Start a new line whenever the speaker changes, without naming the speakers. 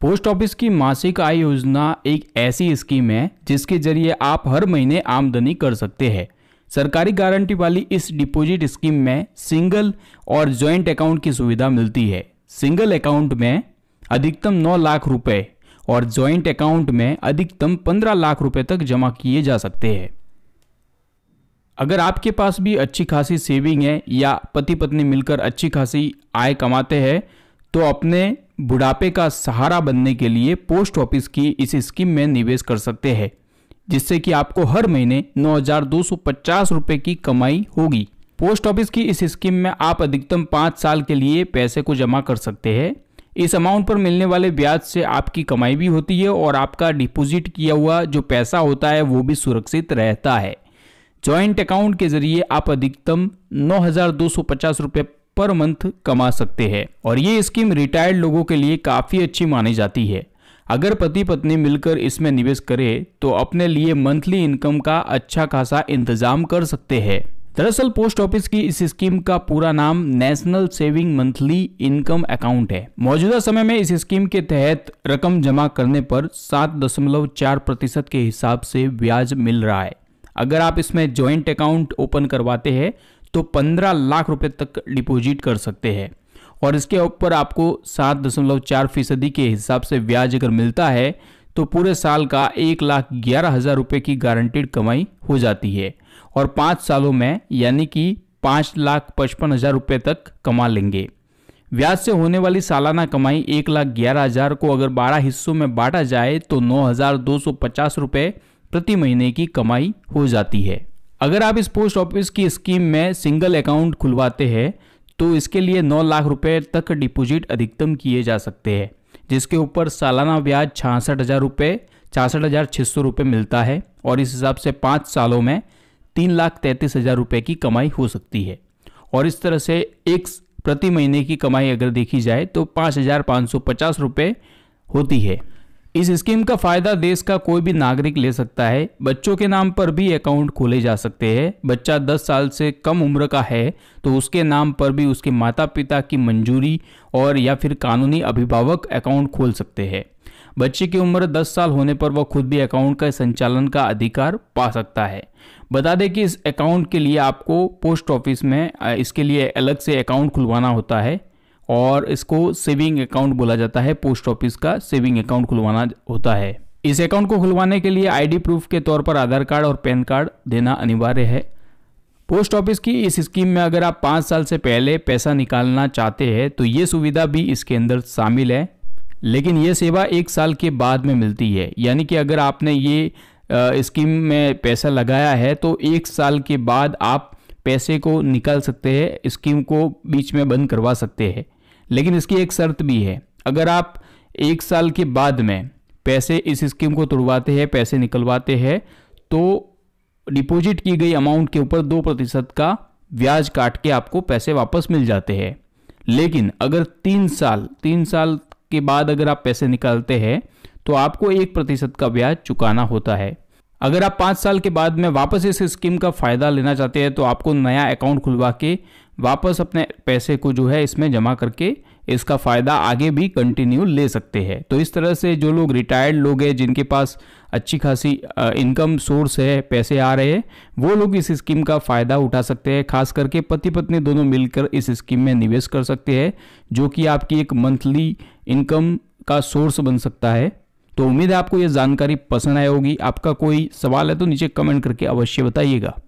post office की मासिक आय योजना एक ऐसी स्कीम है जिसके जरिए आप हर महीने आमदनी कर सकते हैं सरकारी गारंटी वाली इस डिपॉजिट स्कीम में सिंगल और जॉइंट अकाउंट की सुविधा मिलती है सिंगल अकाउंट में अधिकतम 9 लाख रुपए और जॉइंट अकाउंट में अधिकतम 15 लाख रुपए तक जमा किए जा सकते हैं अगर आपके पास भी अच्छी खासी सेविंग है या पति पत्नी मिलकर अच्छी खासी आय कमाते हैं तो अपने बुढ़ापे का सहारा बनने के लिए पोस्ट ऑफिस की इस स्कीम में निवेश कर सकते हैं जिससे कि आपको हर महीने नौ हजार की कमाई होगी पोस्ट ऑफिस की इस स्कीम में आप अधिकतम पाँच साल के लिए पैसे को जमा कर सकते हैं इस अमाउंट पर मिलने वाले ब्याज से आपकी कमाई भी होती है और आपका डिपॉजिट किया हुआ जो पैसा होता है वो भी सुरक्षित रहता है जॉइंट अकाउंट के जरिए आप अधिकतम नौ रुपए पर मंथ कमा सकते हैं और ये स्कीम रिटायर्ड लोगों के लिए काफ़ी अच्छी मानी जाती है अगर पति पत्नी मिलकर इसमें निवेश करें तो अपने लिए मंथली इनकम का अच्छा खासा इंतजाम कर सकते हैं दरअसल पोस्ट ऑफिस की इस स्कीम का पूरा नाम national saving monthly income account है मौजूदा समय में इस स्कीम के तहत रकम जमा करने पर सात दशमलव चार प्रतिशत के हिसाब से ब्याज मिल रहा है अगर आप इसमें ज्वाइंट अकाउंट ओपन करवाते हैं तो पंद्रह लाख रुपये तक डिपॉजिट कर सकते हैं और इसके ऊपर आपको सात दशमलव चार फीसदी के हिसाब से ब्याज अगर मिलता है तो पूरे साल का एक लाख ग्यारह हज़ार रुपये की गारंटेड कमाई हो जाती है और पाँच सालों में यानी कि पाँच लाख पचपन हज़ार रुपये तक कमा लेंगे ब्याज से होने वाली सालाना कमाई एक लाख ग्यारह हज़ार को अगर बारह हिस्सों में बांटा जाए तो नौ हज़ार दो सौ पचास रुपये प्रति महीने की कमाई हो जाती है अगर आप इस पोस्ट ऑफिस की स्कीम में सिंगल अकाउंट खुलवाते हैं तो इसके लिए नौ लाख रुपये तक डिपॉजिट अधिकतम किए जा सकते हैं जिसके ऊपर सालाना ब्याज छियासठ हज़ार रुपये छियासठ हज़ार छः सौ रुपये मिलता है और इस हिसाब से पाँच सालों में तीन लाख तैंतीस हज़ार रुपये की कमाई हो सकती है और इस तरह से एक प्रति महीने की कमाई अगर देखी जाए तो पाँच हज़ार पाँच सौ पचास रुपये होती है इस स्कीम का फायदा देश का कोई भी नागरिक ले सकता है बच्चों के नाम पर भी अकाउंट खोले जा सकते हैं बच्चा 10 साल से कम उम्र का है तो उसके नाम पर भी उसके माता पिता की मंजूरी और या फिर कानूनी अभिभावक अकाउंट खोल सकते हैं बच्चे की उम्र 10 साल होने पर वह खुद भी अकाउंट का संचालन का अधिकार पा सकता है बता दें कि इस अकाउंट के लिए आपको पोस्ट ऑफिस में इसके लिए अलग से अकाउंट खुलवाना होता है और इसको सेविंग अकाउंट बोला जाता है पोस्ट ऑफिस का सेविंग अकाउंट खुलवाना होता है इस अकाउंट को खुलवाने के लिए आईडी प्रूफ के तौर पर आधार कार्ड और पैन कार्ड देना अनिवार्य है पोस्ट ऑफिस की इस स्कीम में अगर आप पाँच साल से पहले पैसा निकालना चाहते हैं तो ये सुविधा भी इसके अंदर शामिल है लेकिन ये सेवा एक साल के बाद में मिलती है यानी कि अगर आपने ये स्कीम में पैसा लगाया है तो एक साल के बाद आप पैसे को निकाल सकते हैं स्कीम को बीच में बंद करवा सकते हैं लेकिन इसकी एक शर्त भी है अगर आप एक साल के बाद में पैसे इस स्कीम को तोड़वाते हैं पैसे निकलवाते हैं तो डिपॉजिट की गई अमाउंट के ऊपर दो प्रतिशत का ब्याज काट के आपको पैसे वापस मिल जाते हैं लेकिन अगर तीन साल तीन साल के बाद अगर आप पैसे निकालते हैं तो आपको एक प्रतिशत का ब्याज चुकाना होता है अगर आप पाँच साल के बाद में वापस इस स्कीम का फ़ायदा लेना चाहते हैं तो आपको नया अकाउंट खुलवा के वापस अपने पैसे को जो है इसमें जमा करके इसका फ़ायदा आगे भी कंटिन्यू ले सकते हैं तो इस तरह से जो लोग रिटायर्ड लोग हैं जिनके पास अच्छी खासी इनकम सोर्स है पैसे आ रहे हैं वो लोग इस स्कीम का फ़ायदा उठा सकते हैं खास करके पति पत्नी दोनों मिलकर इस स्कीम में निवेश कर सकते हैं जो कि आपकी एक मंथली इनकम का सोर्स बन सकता है तो उम्मीद है आपको ये जानकारी पसंद आई होगी आपका कोई सवाल है तो नीचे कमेंट करके अवश्य बताइएगा